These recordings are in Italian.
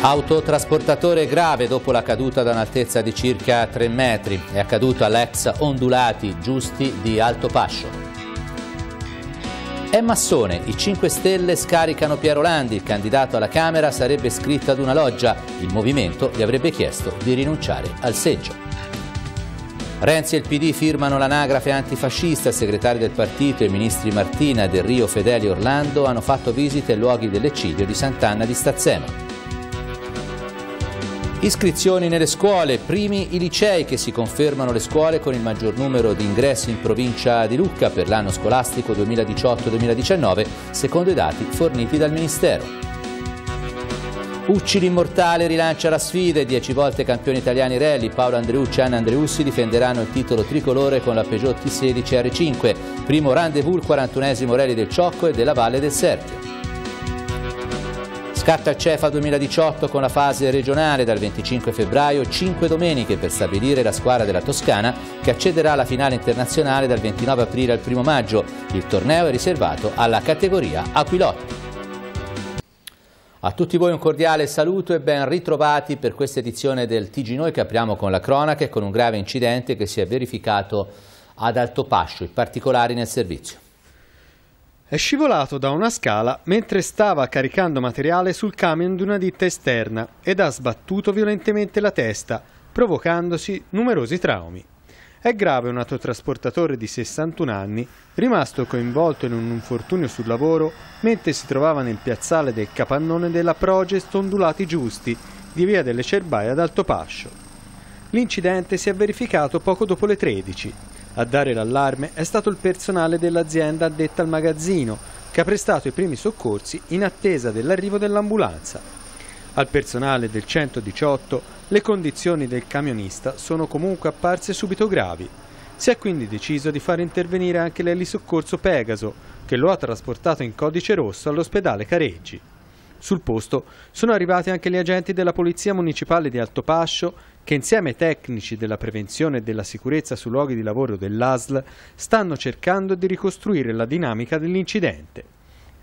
Autotrasportatore grave dopo la caduta da un'altezza di circa 3 metri. È accaduto all'ex Ondulati Giusti di Alto Pascio. È massone, i 5 Stelle scaricano Piero Landi, il candidato alla Camera sarebbe iscritto ad una loggia. Il movimento gli avrebbe chiesto di rinunciare al seggio. Renzi e il PD firmano l'anagrafe antifascista, il segretario del partito e i ministri Martina, Del Rio, Fedeli e Orlando hanno fatto visite ai luoghi dell'eccidio di Sant'Anna di Stazzema. Iscrizioni nelle scuole, primi i licei che si confermano le scuole con il maggior numero di ingressi in provincia di Lucca per l'anno scolastico 2018-2019 secondo i dati forniti dal Ministero. Ucci l'immortale rilancia la sfida e 10 volte campioni italiani rally Paolo Andreucci e Anna Andreussi difenderanno il titolo tricolore con la Peugeot T16 R5, primo rendezvous il 41esimo rally del Ciocco e della Valle del Serpio. Scatta CEFA 2018 con la fase regionale dal 25 febbraio, 5 domeniche per stabilire la squadra della Toscana che accederà alla finale internazionale dal 29 aprile al 1 maggio. Il torneo è riservato alla categoria Aquilotti. A tutti voi un cordiale saluto e ben ritrovati per questa edizione del TG Noi che apriamo con la cronaca e con un grave incidente che si è verificato ad Altopascio, in particolare nel servizio. È scivolato da una scala mentre stava caricando materiale sul camion di una ditta esterna ed ha sbattuto violentemente la testa, provocandosi numerosi traumi. È grave un autotrasportatore di 61 anni, rimasto coinvolto in un infortunio sul lavoro mentre si trovava nel piazzale del capannone della Progest Ondulati Giusti, di via delle Cerbaie ad Alto Pascio. L'incidente si è verificato poco dopo le 13 a dare l'allarme è stato il personale dell'azienda addetta al magazzino, che ha prestato i primi soccorsi in attesa dell'arrivo dell'ambulanza. Al personale del 118 le condizioni del camionista sono comunque apparse subito gravi. Si è quindi deciso di far intervenire anche l'elisoccorso Pegaso, che lo ha trasportato in codice rosso all'ospedale Careggi. Sul posto sono arrivati anche gli agenti della Polizia Municipale di Altopascio che insieme ai tecnici della prevenzione e della sicurezza sui luoghi di lavoro dell'ASL stanno cercando di ricostruire la dinamica dell'incidente.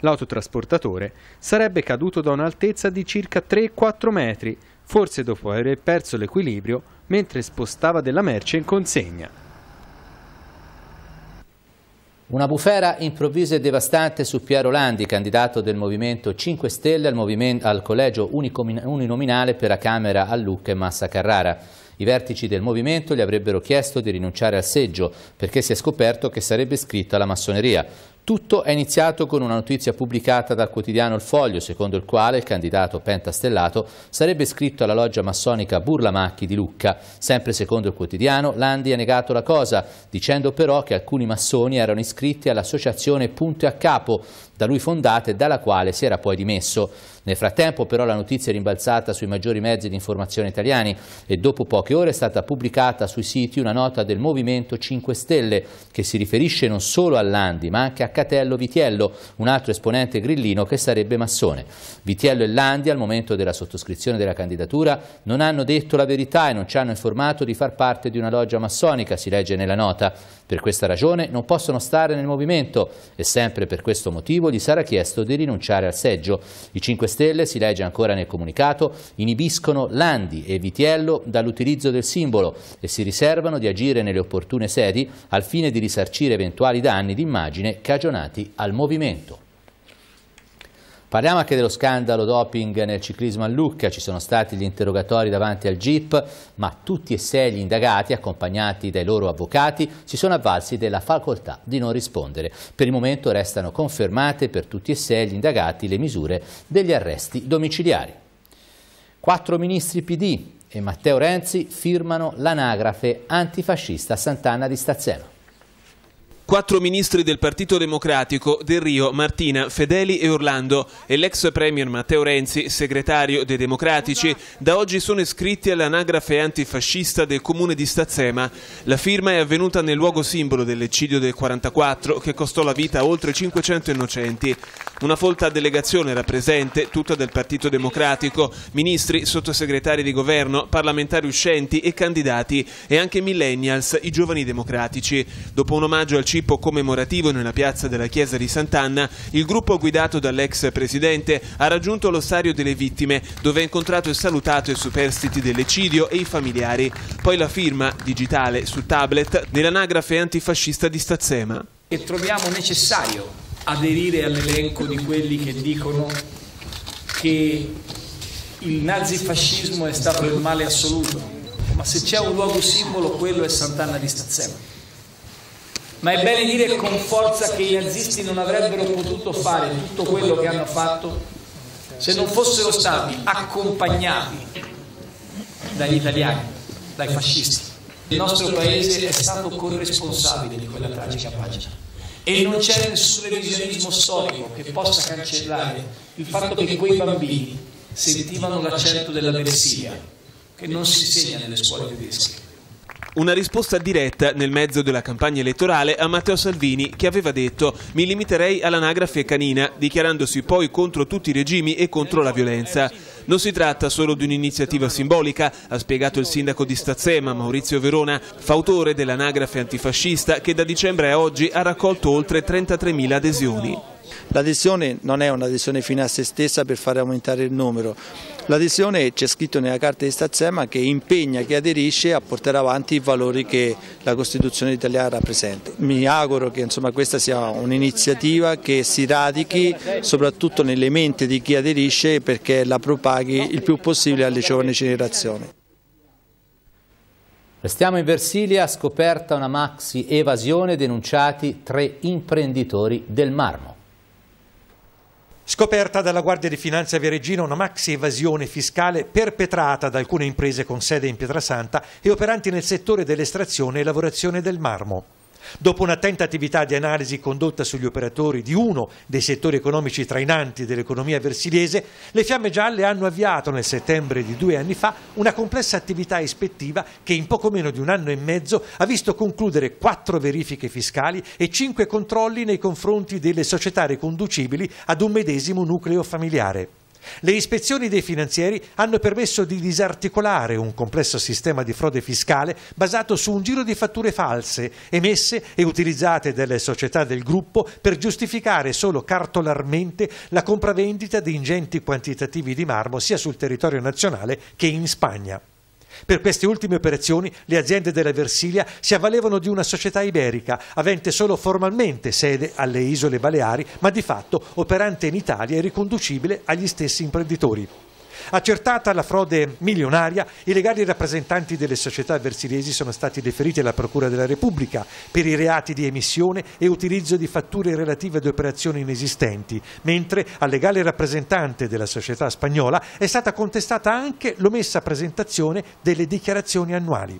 L'autotrasportatore sarebbe caduto da un'altezza di circa 3-4 metri, forse dopo aver perso l'equilibrio mentre spostava della merce in consegna. Una bufera improvvisa e devastante su Piero Landi, candidato del Movimento 5 Stelle al, al collegio uninominale per la Camera a Lucca e Massa Carrara. I vertici del movimento gli avrebbero chiesto di rinunciare al seggio perché si è scoperto che sarebbe iscritto alla massoneria. Tutto è iniziato con una notizia pubblicata dal quotidiano Il Foglio, secondo il quale il candidato pentastellato sarebbe iscritto alla loggia massonica Burlamacchi di Lucca. Sempre secondo il quotidiano, Landi ha negato la cosa, dicendo però che alcuni massoni erano iscritti all'associazione Punto e a Capo, da lui fondata e dalla quale si era poi dimesso. Nel frattempo però la notizia è rimbalzata sui maggiori mezzi di informazione italiani e dopo poche ore è stata pubblicata sui siti una nota del Movimento 5 Stelle che si riferisce non solo a Landi ma anche a Catello Vitiello, un altro esponente grillino che sarebbe massone. Vitiello e Landi al momento della sottoscrizione della candidatura non hanno detto la verità e non ci hanno informato di far parte di una loggia massonica, si legge nella nota. Per questa ragione non possono stare nel movimento e sempre per questo motivo gli sarà chiesto di rinunciare al seggio. I 5 Stelle, si legge ancora nel comunicato, inibiscono Landi e Vitiello dall'utilizzo del simbolo e si riservano di agire nelle opportune sedi al fine di risarcire eventuali danni d'immagine cagionati stagionati al movimento. Parliamo anche dello scandalo doping nel ciclismo a Lucca, ci sono stati gli interrogatori davanti al GIP, ma tutti e sei gli indagati, accompagnati dai loro avvocati, si sono avvalsi della facoltà di non rispondere. Per il momento restano confermate per tutti e sei gli indagati le misure degli arresti domiciliari. Quattro ministri PD e Matteo Renzi firmano l'anagrafe antifascista Sant'Anna di Stazzeno quattro ministri del Partito Democratico, Del Rio, Martina, Fedeli e Orlando e l'ex premier Matteo Renzi, segretario dei Democratici, da oggi sono iscritti all'anagrafe antifascista del comune di Stazzema. La firma è avvenuta nel luogo simbolo dell'eccidio del 44 che costò la vita a oltre 500 innocenti. Una folta delegazione era presente, tutta del Partito Democratico, ministri, sottosegretari di governo, parlamentari uscenti e candidati e anche millennials, i giovani democratici. Dopo un omaggio al 5 anticipo commemorativo nella piazza della chiesa di Sant'Anna, il gruppo guidato dall'ex presidente ha raggiunto l'ossario delle vittime, dove ha incontrato e salutato i superstiti dell'ecidio e i familiari. Poi la firma, digitale, sul tablet, dell'anagrafe antifascista di Stazzema. E troviamo necessario aderire all'elenco di quelli che dicono che il nazifascismo è stato il male assoluto, ma se c'è un luogo simbolo quello è Sant'Anna di Stazzema ma è bene dire con forza che i nazisti non avrebbero potuto fare tutto quello che hanno fatto se non fossero stati accompagnati dagli italiani, dai fascisti. Il nostro paese è stato corresponsabile di quella tragica pagina e non c'è nessun revisionismo storico che possa cancellare il fatto che quei bambini sentivano l'accento della Persia, che non si insegna nelle scuole tedesche una risposta diretta nel mezzo della campagna elettorale a Matteo Salvini che aveva detto mi limiterei all'anagrafe canina, dichiarandosi poi contro tutti i regimi e contro la violenza. Non si tratta solo di un'iniziativa simbolica, ha spiegato il sindaco di Stazzema, Maurizio Verona, fautore dell'anagrafe antifascista che da dicembre a oggi ha raccolto oltre 33.000 adesioni. L'adesione non è un'adesione fine a se stessa per fare aumentare il numero, l'adesione c'è scritto nella carta di Stazzema che impegna chi aderisce a portare avanti i valori che la Costituzione italiana rappresenta. Mi auguro che insomma, questa sia un'iniziativa che si radichi soprattutto nelle menti di chi aderisce perché la propaghi il più possibile alle giovani generazioni. Restiamo in Versilia, scoperta una maxi evasione denunciati tre imprenditori del marmo. Scoperta dalla Guardia di Finanza Viareggina una maxi evasione fiscale perpetrata da alcune imprese con sede in Pietrasanta e operanti nel settore dell'estrazione e lavorazione del marmo. Dopo un'attenta attività di analisi condotta sugli operatori di uno dei settori economici trainanti dell'economia versiliese, le Fiamme Gialle hanno avviato nel settembre di due anni fa una complessa attività ispettiva che in poco meno di un anno e mezzo ha visto concludere quattro verifiche fiscali e cinque controlli nei confronti delle società riconducibili ad un medesimo nucleo familiare. Le ispezioni dei finanzieri hanno permesso di disarticolare un complesso sistema di frode fiscale basato su un giro di fatture false, emesse e utilizzate dalle società del gruppo per giustificare solo cartolarmente la compravendita di ingenti quantitativi di marmo sia sul territorio nazionale che in Spagna. Per queste ultime operazioni le aziende della Versilia si avvalevano di una società iberica, avente solo formalmente sede alle isole Baleari, ma di fatto operante in Italia e riconducibile agli stessi imprenditori. Accertata la frode milionaria, i legali rappresentanti delle società versilesi sono stati deferiti alla Procura della Repubblica per i reati di emissione e utilizzo di fatture relative ad operazioni inesistenti, mentre al legale rappresentante della società spagnola è stata contestata anche l'omessa presentazione delle dichiarazioni annuali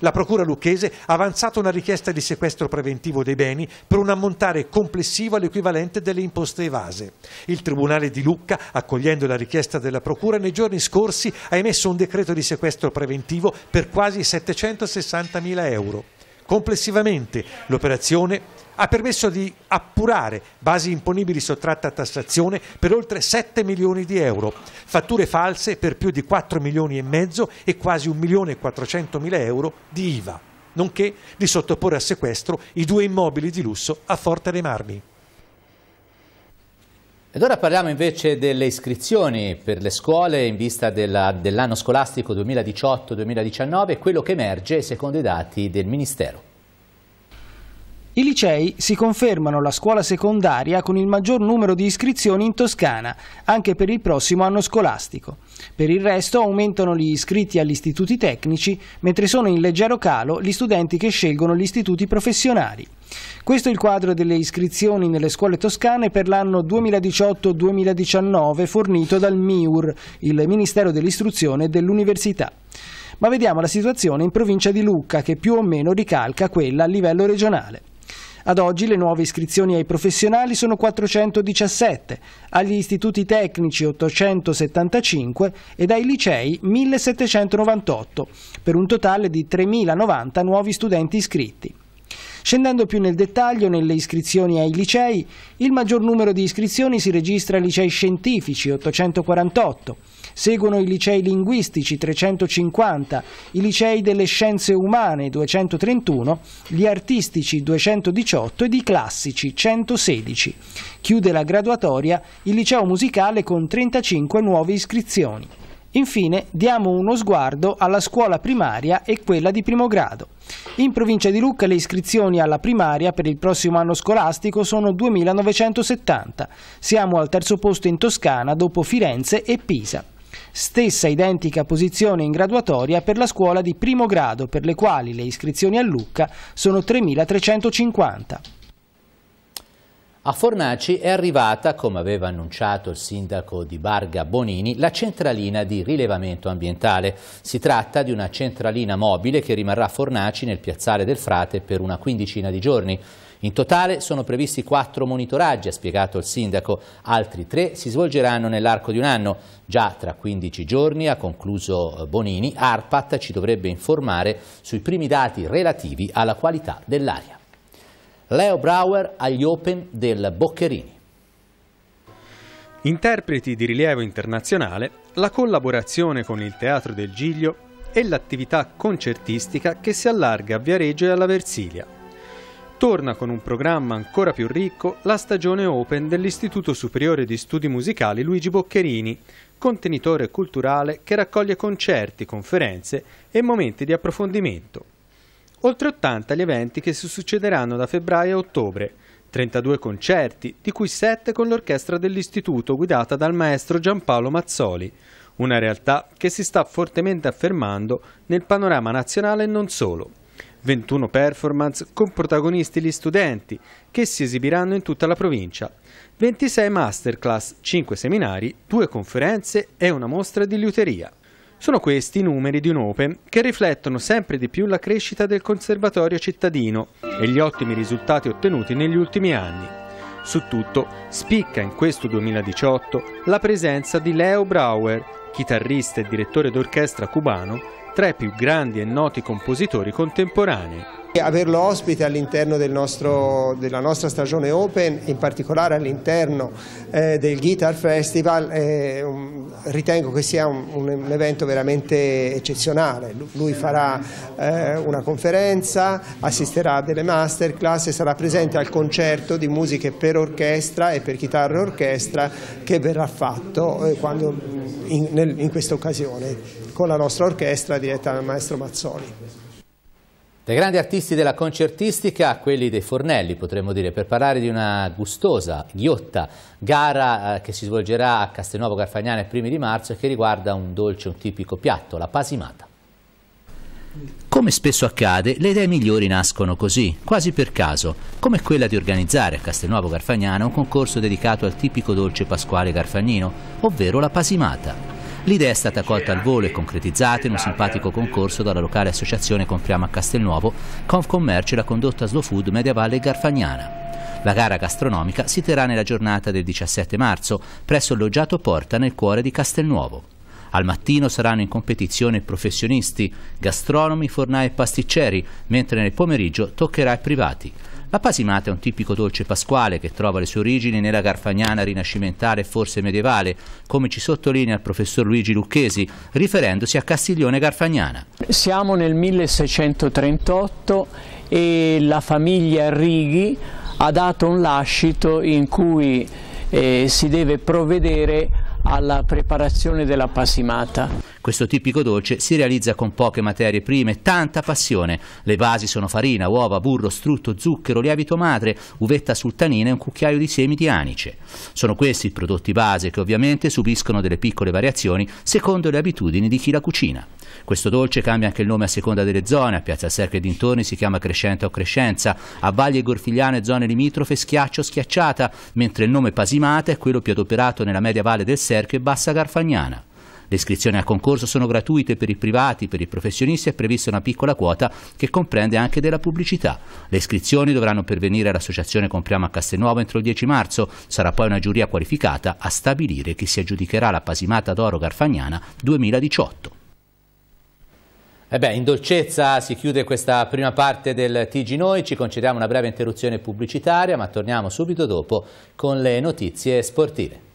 la Procura lucchese ha avanzato una richiesta di sequestro preventivo dei beni per un ammontare complessivo all'equivalente delle imposte evase. Il Tribunale di Lucca, accogliendo la richiesta della Procura, nei giorni scorsi ha emesso un decreto di sequestro preventivo per quasi 760 mila euro. Complessivamente l'operazione ha permesso di appurare basi imponibili sottratte a tassazione per oltre 7 milioni di euro, fatture false per più di 4 milioni e mezzo e quasi 1 milione e 400 mila euro di IVA, nonché di sottoporre a sequestro i due immobili di lusso a Forte dei Marmi. Ed ora parliamo invece delle iscrizioni per le scuole in vista dell'anno dell scolastico 2018-2019, quello che emerge secondo i dati del Ministero. I licei si confermano la scuola secondaria con il maggior numero di iscrizioni in Toscana, anche per il prossimo anno scolastico. Per il resto aumentano gli iscritti agli istituti tecnici, mentre sono in leggero calo gli studenti che scelgono gli istituti professionali. Questo è il quadro delle iscrizioni nelle scuole toscane per l'anno 2018-2019 fornito dal MIUR, il Ministero dell'Istruzione e dell'Università. Ma vediamo la situazione in provincia di Lucca che più o meno ricalca quella a livello regionale. Ad oggi le nuove iscrizioni ai professionali sono 417, agli istituti tecnici 875 ed ai licei 1798, per un totale di 3.090 nuovi studenti iscritti. Scendendo più nel dettaglio, nelle iscrizioni ai licei, il maggior numero di iscrizioni si registra ai licei scientifici 848, seguono i licei linguistici 350, i licei delle scienze umane 231, gli artistici 218 ed i classici 116. Chiude la graduatoria il liceo musicale con 35 nuove iscrizioni. Infine diamo uno sguardo alla scuola primaria e quella di primo grado. In provincia di Lucca le iscrizioni alla primaria per il prossimo anno scolastico sono 2970. Siamo al terzo posto in Toscana dopo Firenze e Pisa. Stessa identica posizione in graduatoria per la scuola di primo grado per le quali le iscrizioni a Lucca sono 3350. A Fornaci è arrivata, come aveva annunciato il sindaco di Barga Bonini, la centralina di rilevamento ambientale. Si tratta di una centralina mobile che rimarrà a Fornaci nel piazzale del Frate per una quindicina di giorni. In totale sono previsti quattro monitoraggi, ha spiegato il sindaco, altri tre si svolgeranno nell'arco di un anno. Già tra 15 giorni, ha concluso Bonini, ARPAT ci dovrebbe informare sui primi dati relativi alla qualità dell'aria. Leo Brauer agli Open del Boccherini. Interpreti di rilievo internazionale, la collaborazione con il Teatro del Giglio e l'attività concertistica che si allarga a Viareggio e alla Versilia. Torna con un programma ancora più ricco la stagione Open dell'Istituto Superiore di Studi Musicali Luigi Boccherini, contenitore culturale che raccoglie concerti, conferenze e momenti di approfondimento. Oltre 80 gli eventi che si succederanno da febbraio a ottobre, 32 concerti, di cui 7 con l'orchestra dell'istituto guidata dal maestro Giampaolo Mazzoli, una realtà che si sta fortemente affermando nel panorama nazionale e non solo. 21 performance con protagonisti gli studenti, che si esibiranno in tutta la provincia, 26 masterclass, 5 seminari, 2 conferenze e una mostra di liuteria. Sono questi i numeri di un Open che riflettono sempre di più la crescita del conservatorio cittadino e gli ottimi risultati ottenuti negli ultimi anni. Su tutto spicca in questo 2018 la presenza di Leo Brauer, chitarrista e direttore d'orchestra cubano, tra i più grandi e noti compositori contemporanei. Averlo ospite all'interno del della nostra stagione Open, in particolare all'interno eh, del Guitar Festival, eh, un, ritengo che sia un, un, evento veramente eccezionale. Lui farà eh, una conferenza, assisterà a delle masterclass e sarà presente al concerto di musiche per orchestra e per chitarra e orchestra che verrà fatto eh, quando, in, in questa occasione con la nostra orchestra diretta dal maestro Mazzoni. Dai grandi artisti della concertistica a quelli dei fornelli, potremmo dire, per parlare di una gustosa, ghiotta, gara eh, che si svolgerà a Castelnuovo Garfagnana il primi di marzo e che riguarda un dolce, un tipico piatto, la pasimata. Come spesso accade, le idee migliori nascono così, quasi per caso, come quella di organizzare a Castelnuovo Garfagnana un concorso dedicato al tipico dolce pasquale garfagnino, ovvero la pasimata. L'idea è stata accolta al volo e concretizzata in un simpatico concorso dalla locale associazione Compriamo a Castelnuovo, Confcommercio e la condotta Slow Food Media Garfagnana. La gara gastronomica si terrà nella giornata del 17 marzo presso il Loggiato Porta nel cuore di Castelnuovo. Al mattino saranno in competizione professionisti, gastronomi, fornai e pasticceri, mentre nel pomeriggio toccherà ai privati. La pasimata è un tipico dolce pasquale che trova le sue origini nella carfagnana rinascimentale e forse medievale, come ci sottolinea il professor Luigi Lucchesi, riferendosi a Castiglione Carfagnana. Siamo nel 1638 e la famiglia Righi ha dato un lascito in cui eh, si deve provvedere alla preparazione della passimata. Questo tipico dolce si realizza con poche materie prime e tanta passione. Le basi sono farina, uova, burro, strutto, zucchero, lievito madre, uvetta sultanina e un cucchiaio di semi di anice. Sono questi i prodotti base che ovviamente subiscono delle piccole variazioni secondo le abitudini di chi la cucina. Questo dolce cambia anche il nome a seconda delle zone, a Piazza Serca e dintorni si chiama Crescente o Crescenza, a Valle Gorfigliano e zone limitrofe Schiaccio o Schiacciata, mentre il nome Pasimata è quello più adoperato nella media valle del Serchio e Bassa Garfagnana. Le iscrizioni al concorso sono gratuite per i privati, per i professionisti è prevista una piccola quota che comprende anche della pubblicità. Le iscrizioni dovranno pervenire all'associazione Compriamo a Castelnuovo entro il 10 marzo. Sarà poi una giuria qualificata a stabilire chi si aggiudicherà la Pasimata d'Oro Garfagnana 2018. E eh beh, in dolcezza si chiude questa prima parte del TG Noi, ci concediamo una breve interruzione pubblicitaria, ma torniamo subito dopo con le notizie sportive.